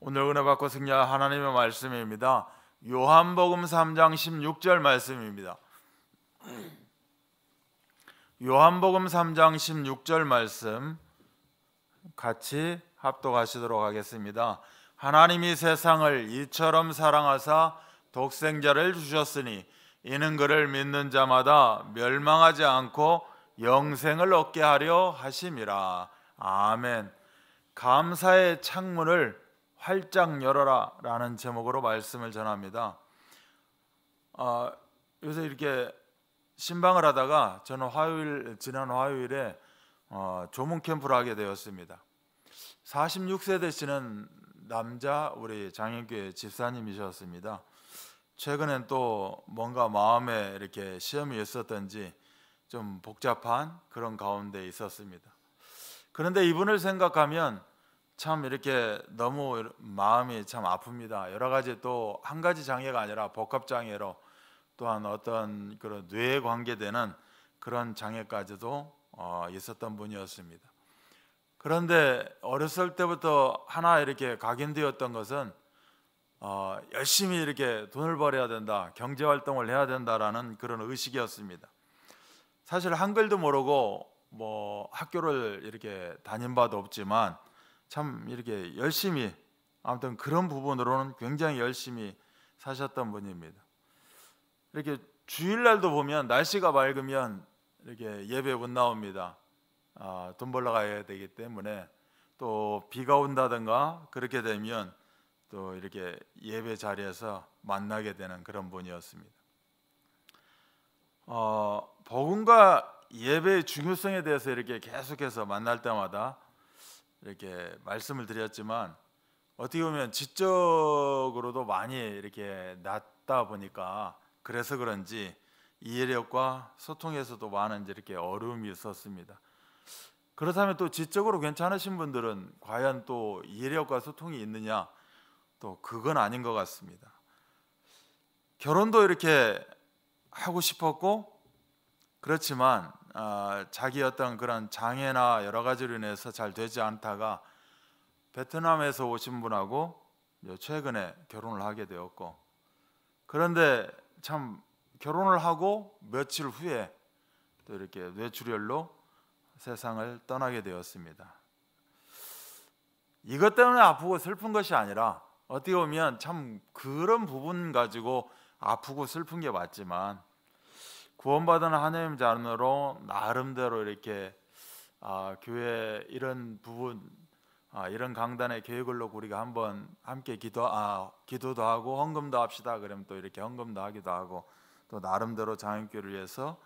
오늘 은혜 받고 승리할 하나님의 말씀입니다. 요한복음 3장 16절 말씀입니다. 요한복음 3장 16절 말씀 같이 합독하시도록 하겠습니다. 하나님이 세상을 이처럼 사랑하사 독생자를 주셨으니 이는 그를 믿는 자마다 멸망하지 않고 영생을 얻게 하려 하심이라. 아멘. 감사의 창문을 활짝 열어라 라는 제목으로 말씀을 전합니다. 아, 요새 이렇게 신방을 하다가 저는 화요일 지난 화요일에 어, 조문 캠프를 하게 되었습니다. 46세 되시는 남자 우리 장인교회 집사님이셨습니다. 최근엔 또 뭔가 마음에 이렇게 시험이 있었던지 좀 복잡한 그런 가운데 있었습니다. 그런데 이분을 생각하면 참 이렇게 너무 마음이 참 아픕니다. 여러 가지 또 한 가지 장애가 아니라 복합 장애로 또한 어떤 그런 뇌에 관계되는 그런 장애까지도 어, 있었던 분이었습니다. 그런데 어렸을 때부터 하나 이렇게 각인되었던 것은 어, 열심히 이렇게 돈을 벌어야 된다, 경제 활동을 해야 된다라는 그런 의식이었습니다. 사실 한글도 모르고 뭐 학교를 이렇게 다닌 바도 없지만 참 이렇게 열심히 아무튼 그런 부분으로는 굉장히 열심히 사셨던 분입니다. 이렇게 주일날도 보면 날씨가 맑으면 이렇게 예배 못 나옵니다. 아, 돈 벌러 가야 되기 때문에 또 비가 온다든가 그렇게 되면 또 이렇게 예배 자리에서 만나게 되는 그런 분이었습니다. 어, 복음과 예배의 중요성에 대해서 이렇게 계속해서 만날 때마다 이렇게 말씀을 드렸지만 어떻게 보면 지적으로도 많이 이렇게 낮다 보니까 그래서 그런지 이해력과 소통에서도 많은 이렇게 어려움이 있었습니다. 그렇다면 또 지적으로 괜찮으신 분들은 과연 또 이해력과 소통이 있느냐? 또 그건 아닌 것 같습니다. 결혼도 이렇게 하고 싶었고 그렇지만 아, 자기 어떤 그런 장애나 여러 가지로 인해서 잘 되지 않다가 베트남에서 오신 분하고 최근에 결혼을 하게 되었고 그런데 참 결혼을 하고 며칠 후에 또 이렇게 뇌출혈로 세상을 떠나게 되었습니다. 이것 때문에 아프고 슬픈 것이 아니라 어떻게 보면 참 그런 부분 가지고 아프고 슬픈 게 맞지만 구원받은 하나님 자녀로 나름대로 이렇게 아, 교회 이런 부분 아, 이런 강단의 계획을로 우리가 한번 함께 기도 아, 기도도 하고 헌금도 합시다. 그러면 또 이렇게 헌금도 하기도 하고 또 나름대로 장인교를 위해서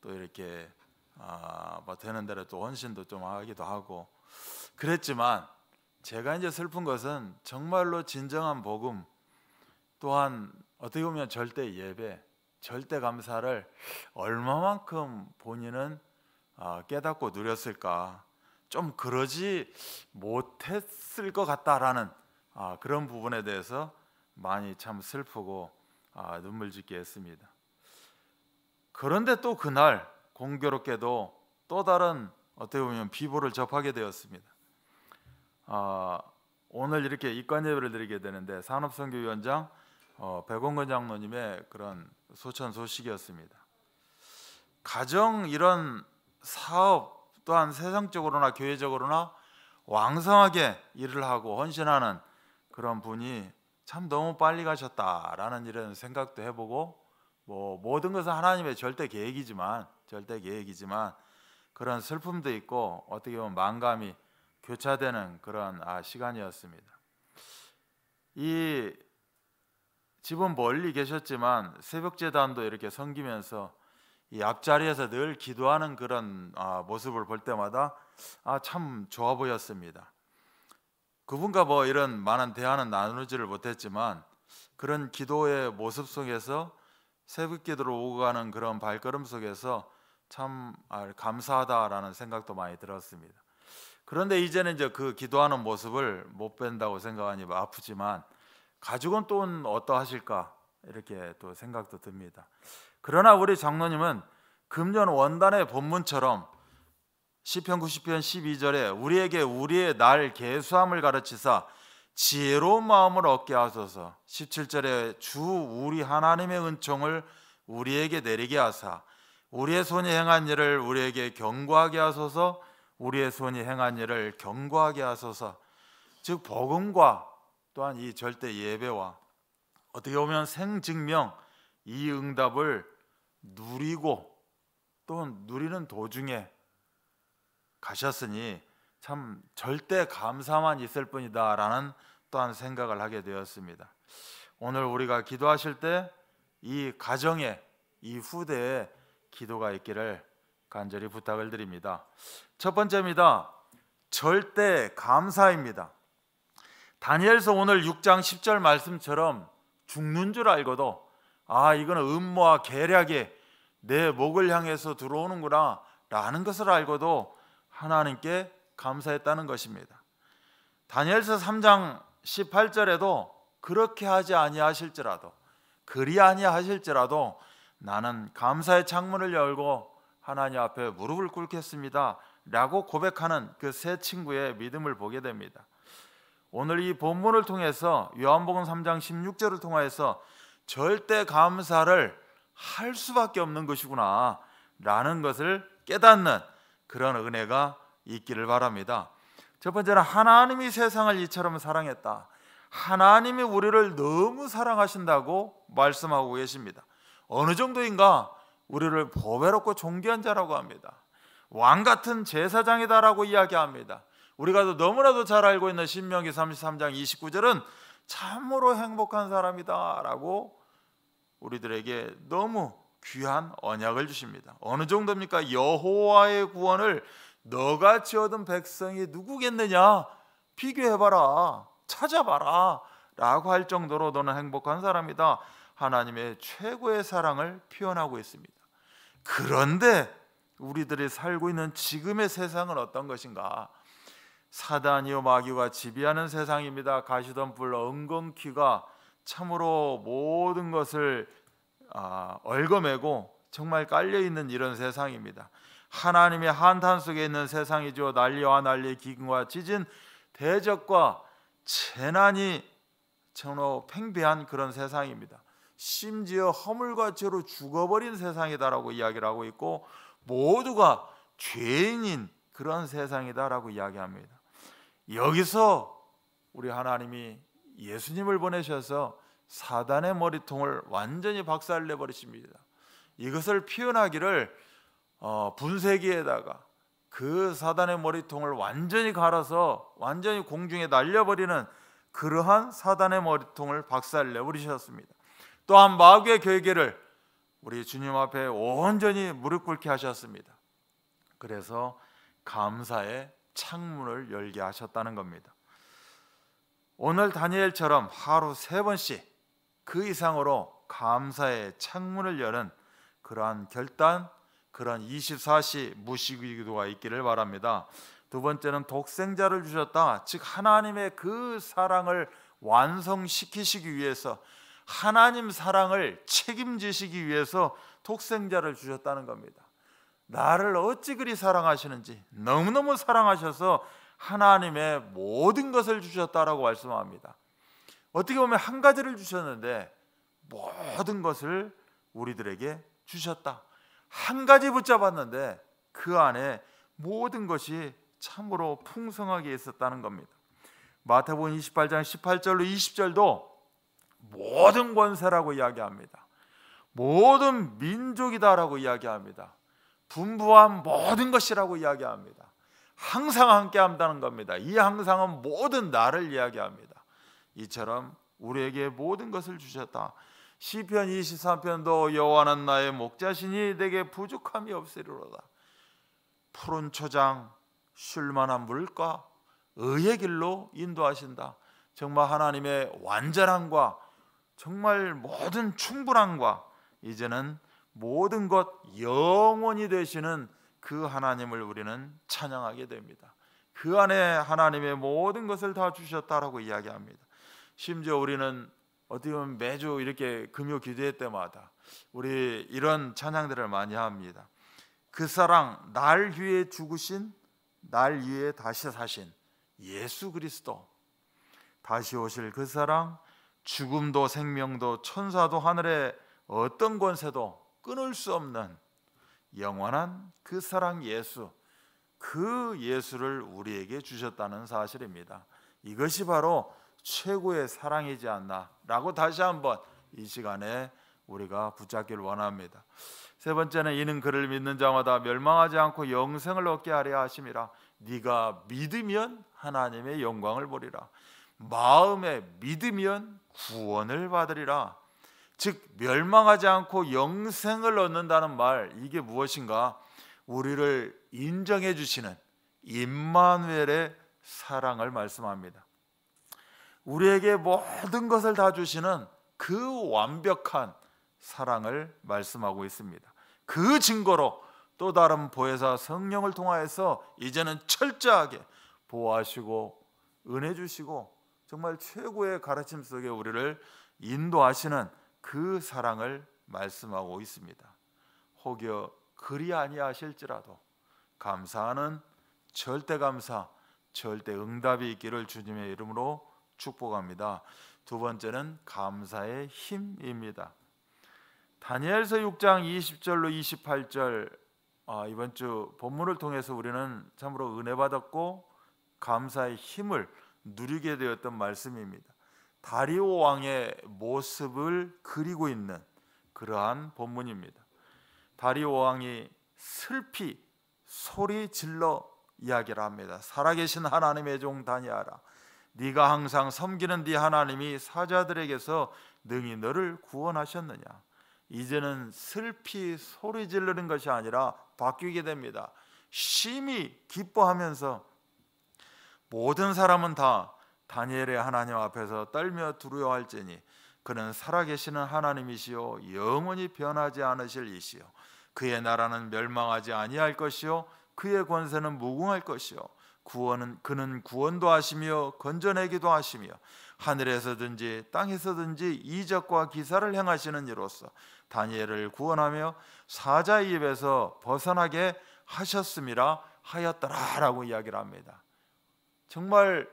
또 이렇게 아, 뭐 되는 대로 또 헌신도 좀 하기도 하고 그랬지만 제가 이제 슬픈 것은 정말로 진정한 복음 또한 어떻게 보면 절대 예배 절대 감사를 얼마만큼 본인은 아, 깨닫고 누렸을까 좀 그러지 못했을 것 같다라는 아, 그런 부분에 대해서 많이 참 슬프고 아, 눈물 짓게 했습니다. 그런데 또 그날 공교롭게도 또 다른 어떻게 보면 비보를 접하게 되었습니다. 오늘 이렇게 입관 예배를 드리게 되는데 산업선교위원장 어, 백원근 장로님의 그런 소천 소식이었습니다. 가정 이런 사업 또한 세상적으로나 교회적으로나 왕성하게 일을 하고 헌신하는 그런 분이 참 너무 빨리 가셨다라는 이런 생각도 해보고 뭐 모든 것은 하나님의 절대 계획이지만 절대 계획이지만 그런 슬픔도 있고 어떻게 보면 망감이 교차되는 그런 아, 시간이었습니다. 이 집은 멀리 계셨지만 새벽 제단도 이렇게 섬기면서 이 앞자리에서 늘 기도하는 그런 아, 모습을 볼 때마다 아, 참 좋아 보였습니다. 그분과 뭐 이런 많은 대화는 나누지를 못했지만 그런 기도의 모습 속에서 새벽 기도로 오고 가는 그런 발걸음 속에서 참 아, 감사하다라는 생각도 많이 들었습니다. 그런데 이제는 이제 그 기도하는 모습을 못 뵌다고 생각하니 아프지만 가죽은 또 어떠하실까 이렇게 또 생각도 듭니다. 그러나 우리 장로님은 금년 원단의 본문처럼 시편 90편 12절에 우리에게 우리의 날 계수함을 가르치사 지혜로운 마음을 얻게 하소서 17절에 주 우리 하나님의 은총을 우리에게 내리게 하사 우리의 손이 행한 일을 우리에게 경고하게 하소서 우리의 손이 행한 일을 경고하게 하소서 즉 복음과 또한 이 절대 예배와 어떻게 보면 생증명 이 응답을 누리고 또 누리는 도중에 가셨으니 참 절대 감사만 있을 뿐이다라는 또한 생각을 하게 되었습니다. 오늘 우리가 기도하실 때 이 가정에 이 후대에 기도가 있기를 간절히 부탁을 드립니다. 첫 번째입니다. 절대 감사입니다. 다니엘서 오늘 6장 10절 말씀처럼 죽는 줄 알고도 아 이거는 음모와 계략이 내 목을 향해서 들어오는구나 라는 것을 알고도 하나님께 감사했다는 것입니다. 다니엘서 3장 18절에도 그렇게 하지 아니하실지라도 그리 아니하실지라도 나는 감사의 창문을 열고 하나님 앞에 무릎을 꿇겠습니다. 라고 고백하는 그 세 친구의 믿음을 보게 됩니다. 오늘 이 본문을 통해서 요한복음 3장 16절을 통하여서 절대 감사를 할 수밖에 없는 것이구나 라는 것을 깨닫는 그런 은혜가 있기를 바랍니다. 첫 번째는 하나님이 세상을 이처럼 사랑했다. 하나님이 우리를 너무 사랑하신다고 말씀하고 계십니다. 어느 정도인가 우리를 보배롭고 존귀한 자라고 합니다. 왕 같은 제사장이다라고 이야기합니다. 우리가 너무나도 잘 알고 있는 신명기 33장 29절은 참으로 행복한 사람이다라고 우리들에게 너무 귀한 언약을 주십니다. 어느 정도입니까? 여호와의 구원을 너같이 얻은 백성이 누구겠느냐? 비교해봐라, 찾아봐라라고 할 정도로 너는 행복한 사람이다. 하나님의 최고의 사랑을 표현하고 있습니다. 그런데 우리들이 살고 있는 지금의 세상은 어떤 것인가? 사단이요 마귀가 지배하는 세상입니다. 가시던 불 엉겅퀴가 참으로 모든 것을 아, 얽어매고 정말 깔려 있는 이런 세상입니다. 하나님의 한탄 속에 있는 세상이죠. 난리와 난리 기근과 지진, 대적과 재난이 정로 팽배한 그런 세상입니다. 심지어 허물과 죄로 죽어버린 세상이다라고 이야기를 하고 있고 모두가 죄인인 그런 세상이다라고 이야기합니다. 여기서 우리 하나님이 예수님을 보내셔서 사단의 머리통을 완전히 박살내 버리십니다. 이것을 표현하기를 어, 분쇄기에다가 그 사단의 머리통을 완전히 갈아서 완전히 공중에 날려버리는 그러한 사단의 머리통을 박살내 버리셨습니다. 또한 마귀의 괴계를 우리 주님 앞에 온전히 무릎 꿇게 하셨습니다. 그래서 감사의 창문을 열게 하셨다는 겁니다. 오늘 다니엘처럼 하루 세 번씩 그 이상으로 감사의 창문을 여는 그러한 결단, 그런 24시 무식기도가 있기를 바랍니다. 두 번째는 독생자를 주셨다. 즉 하나님의 그 사랑을 완성시키시기 위해서 하나님 사랑을 책임지시기 위해서 독생자를 주셨다는 겁니다. 나를 어찌 그리 사랑하시는지 너무너무 사랑하셔서 하나님의 모든 것을 주셨다라고 말씀합니다. 어떻게 보면 한 가지를 주셨는데 모든 것을 우리들에게 주셨다. 한 가지 붙잡았는데 그 안에 모든 것이 참으로 풍성하게 있었다는 겁니다. 마태복음 28장 18절로 20절도 모든 권세라고 이야기합니다. 모든 민족이다라고 이야기합니다. 분부한 모든 것이라고 이야기합니다. 항상 함께 한다는 겁니다. 이 항상은 모든 나를 이야기합니다. 이처럼 우리에게 모든 것을 주셨다. 시편 23편도 여호와는 나의 목자시니 내게 부족함이 없으리로다. 푸른 초장, 쉴만한 물과 의의 길로 인도하신다. 정말 하나님의 완전함과 정말 모든 충분함과 이제는 모든 것 영원히 되시는 그 하나님을 우리는 찬양하게 됩니다. 그 안에 하나님의 모든 것을 다 주셨다라고 이야기합니다. 심지어 우리는 어떻게 보면 매주 이렇게 금요 기도회 때마다 우리 이런 찬양들을 많이 합니다. 그 사랑 날 위해 죽으신 날 위해 다시 사신 예수 그리스도 다시 오실 그 사랑 죽음도 생명도 천사도 하늘의 어떤 권세도 끊을 수 없는 영원한 그 사랑 예수, 그 예수를 우리에게 주셨다는 사실입니다. 이것이 바로 최고의 사랑이지 않나라고 다시 한번 이 시간에 우리가 붙잡길 원합니다. 세 번째는 이는 그를 믿는 자마다 멸망하지 않고 영생을 얻게 하려 하심이라. 네가 믿으면 하나님의 영광을 보리라. 마음에 믿으면 구원을 받으리라. 즉 멸망하지 않고 영생을 얻는다는 말 이게 무엇인가? 우리를 인정해 주시는 임마누엘의 사랑을 말씀합니다. 우리에게 모든 것을 다 주시는 그 완벽한 사랑을 말씀하고 있습니다. 그 증거로 또 다른 보혜사 성령을 통하여서 이제는 철저하게 보호하시고 은혜 주시고 정말 최고의 가르침 속에 우리를 인도하시는 그 사랑을 말씀하고 있습니다. 혹여 그리 아니하실지라도 감사하는 절대 감사, 절대 응답이 있기를 주님의 이름으로 축복합니다. 두 번째는 감사의 힘입니다. 다니엘서 6장 20절로 28절 아, 이번 주 본문을 통해서 우리는 참으로 은혜 받았고 감사의 힘을 누리게 되었던 말씀입니다. 다리오 왕의 모습을 그리고 있는 그러한 본문입니다. 다리오 왕이 슬피 소리 질러 이야기를 합니다. 살아계신 하나님의 종 다니아라. 네가 항상 섬기는 네 하나님이 사자들에게서 능히 너를 구원하셨느냐. 이제는 슬피 소리 지르는 것이 아니라 바뀌게 됩니다. 심히 기뻐하면서 모든 사람은 다 다니엘의 하나님 앞에서 떨며 두려워할지니 그는 살아계시는 하나님이시요 영원히 변하지 않으실 이시요 그의 나라는 멸망하지 아니할 것이요 그의 권세는 무궁할 것이요 구원은 그는 구원도 하시며 건져내기도 하시며 하늘에서든지 땅에서든지 이적과 기사를 행하시는 이로서 다니엘을 구원하며 사자의 입에서 벗어나게 하셨음이라 하였더라라고 이야기를 합니다. 정말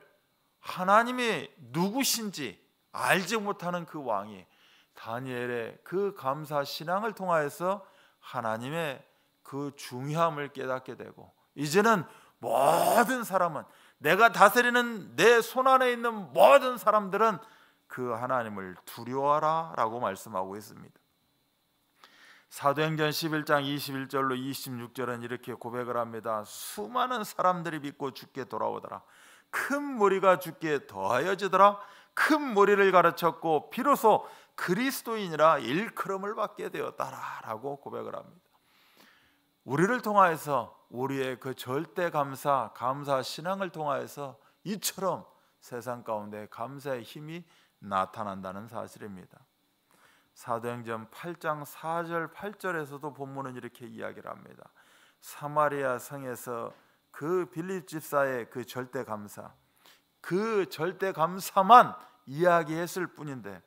하나님이 누구신지 알지 못하는 그 왕이 다니엘의 그 감사 신앙을 통하여서 하나님의 그 중요함을 깨닫게 되고 이제는 모든 사람은 내가 다스리는 내 손안에 있는 모든 사람들은 그 하나님을 두려워하라 라고 말씀하고 있습니다. 사도행전 11장 21절로 26절은 이렇게 고백을 합니다. 수많은 사람들이 믿고 죽게 돌아오더라. 큰 무리가 죽게 더하여지더라 큰 무리를 가르쳤고 비로소 그리스도인이라 일컬음을 받게 되었다라고 고백을 합니다. 우리를 통하여서 우리의 그 절대 감사, 감사 신앙을 통하여서 이처럼 세상 가운데 감사의 힘이 나타난다는 사실입니다. 사도행전 8장 4절 8절에서도 본문은 이렇게 이야기를 합니다. 사마리아 성에서 그 빌립 집사의 그 절대 감사, 그 절대 감사만 이야기했을 뿐인데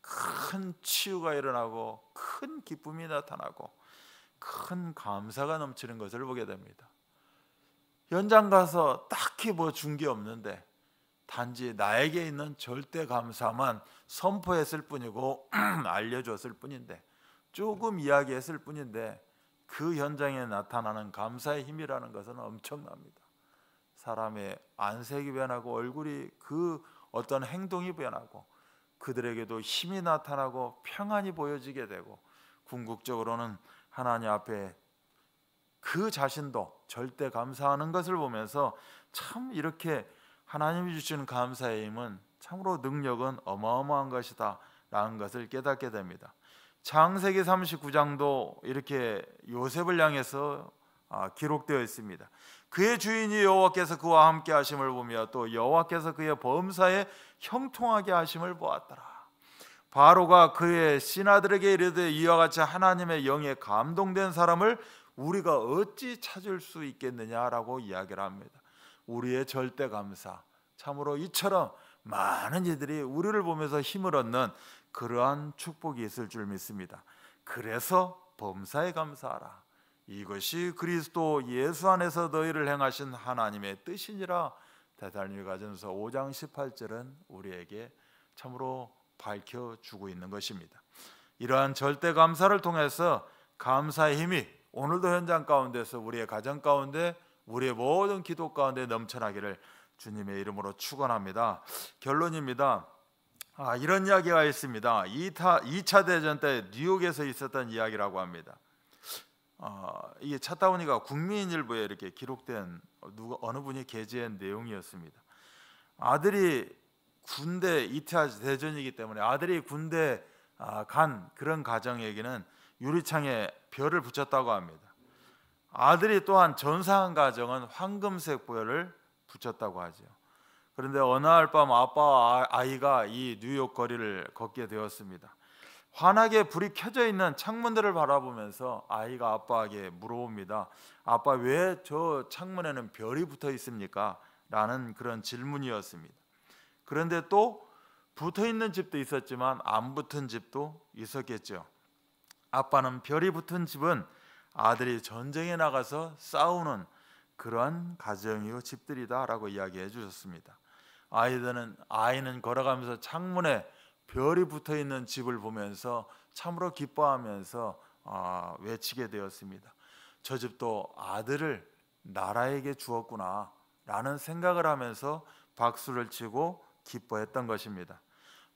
큰 치유가 일어나고 큰 기쁨이 나타나고 큰 감사가 넘치는 것을 보게 됩니다. 현장 가서 딱히 뭐 준 게 없는데 단지 나에게 있는 절대 감사만 선포했을 뿐이고 알려줬을 뿐인데 조금 이야기했을 뿐인데 그 현장에 나타나는 감사의 힘이라는 것은 엄청납니다. 사람의 안색이 변하고 얼굴이 그 어떤 행동이 변하고 그들에게도 힘이 나타나고 평안이 보여지게 되고 궁극적으로는 하나님 앞에 그 자신도 절대 감사하는 것을 보면서 참 이렇게 하나님이 주시는 감사의 힘은 참으로 능력은 어마어마한 것이다 라는 것을 깨닫게 됩니다. 장세기 39장도 이렇게 요셉을 향해서 아, 기록되어 있습니다. 그의 주인이 여호와께서 그와 함께 하심을 보며 또 여호와께서 그의 범사에 형통하게 하심을 보았더라. 바로가 그의 신하들에게 이르되 이와 같이 하나님의 영에 감동된 사람을 우리가 어찌 찾을 수 있겠느냐라고 이야기를 합니다. 우리의 절대 감사. 참으로 이처럼 많은 이들이 우리를 보면서 힘을 얻는 그러한 축복이 있을 줄 믿습니다. 그래서 범사에 감사하라. 이것이 그리스도 예수 안에서 너희를 행하신 하나님의 뜻이니라. 대단히 가전서 5장 18절은 우리에게 참으로 밝혀 주고 있는 것입니다. 이러한 절대 감사를 통해서 감사의 힘이 오늘도 현장 가운데서 우리의 가정 가운데 우리의 모든 기도 가운데 넘쳐나기를 주님의 이름으로 축원합니다. 결론입니다. 아, 이런 이야기가 있습니다. 2차, 2차 대전 때 뉴욕에서 있었던 이야기라고 합니다. 어, 이게 차타우니가 국민일보에 이렇게 기록된 누가 어느 분이 게재한 내용이었습니다. 아들이 군대 2차 대전이기 때문에 아들이 군대 아, 간 그런 가정에게는 유리창에 별을 붙였다고 합니다. 아들이 또한 전사한 가정은 황금색 보혈을 붙였다고 하죠. 그런데 어느 날 밤 아빠와 아, 아이가 이 뉴욕 거리를 걷게 되었습니다. 환하게 불이 켜져 있는 창문들을 바라보면서 아이가 아빠에게 물어봅니다. 아빠 왜 저 창문에는 별이 붙어 있습니까? 라는 그런 질문이었습니다. 그런데 또 붙어 있는 집도 있었지만 안 붙은 집도 있었겠죠. 아빠는 별이 붙은 집은 아들이 전쟁에 나가서 싸우는 그런 가정이요 집들이다라고 이야기해 주셨습니다. 아이들은 아이는 걸어가면서 창문에 별이 붙어 있는 집을 보면서 참으로 기뻐하면서 아, 외치게 되었습니다. 저 집도 아들을 나라에게 주었구나 라는 생각을 하면서 박수를 치고 기뻐했던 것입니다.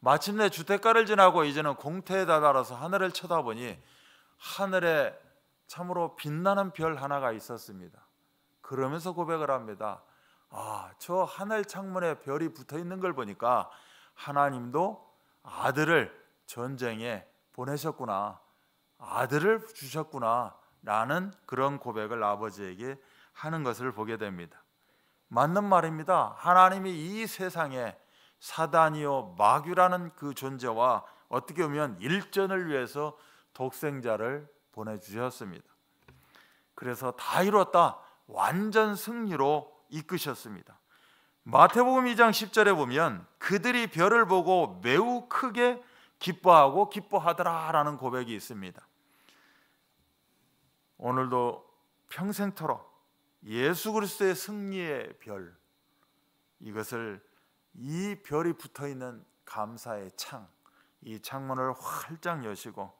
마침내 주택가를 지나고 이제는 공태에 다다라서 하늘을 쳐다보니 하늘에 참으로 빛나는 별 하나가 있었습니다. 그러면서 고백을 합니다. 아, 저 하늘 창문에 별이 붙어 있는 걸 보니까 하나님도 아들을 전쟁에 보내셨구나. 아들을 주셨구나. 라는 그런 고백을 아버지에게 하는 것을 보게 됩니다. 맞는 말입니다. 하나님이 이 세상에 사단이요 마귀라는 그 존재와 어떻게 보면 일전을 위해서 독생자를 보내 주셨습니다. 그래서 다 이뤘다. 완전 승리로 이끄셨습니다. 마태복음 2장 10절에 보면 그들이 별을 보고 매우 크게 기뻐하고 기뻐하더라라는 고백이 있습니다. 오늘도 평생토록 예수 그리스도의 승리의 별 이것을 이 별이 붙어 있는 감사의 창, 이 창문을 활짝 여시고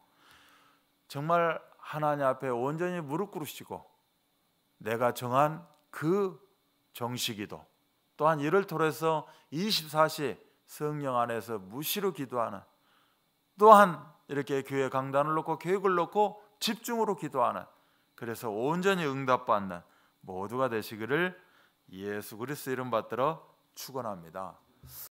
정말 하나님 앞에 온전히 무릎 꿇으시고 내가 정한 그 정식기도 또한 이를 통해서 24시 성령 안에서 무시로 기도하는 또한 이렇게 교회 강단을 놓고 계획을 놓고 집중으로 기도하는 그래서 온전히 응답받는 모두가 되시기를 예수 그리스도 이름 받들어 축원합니다.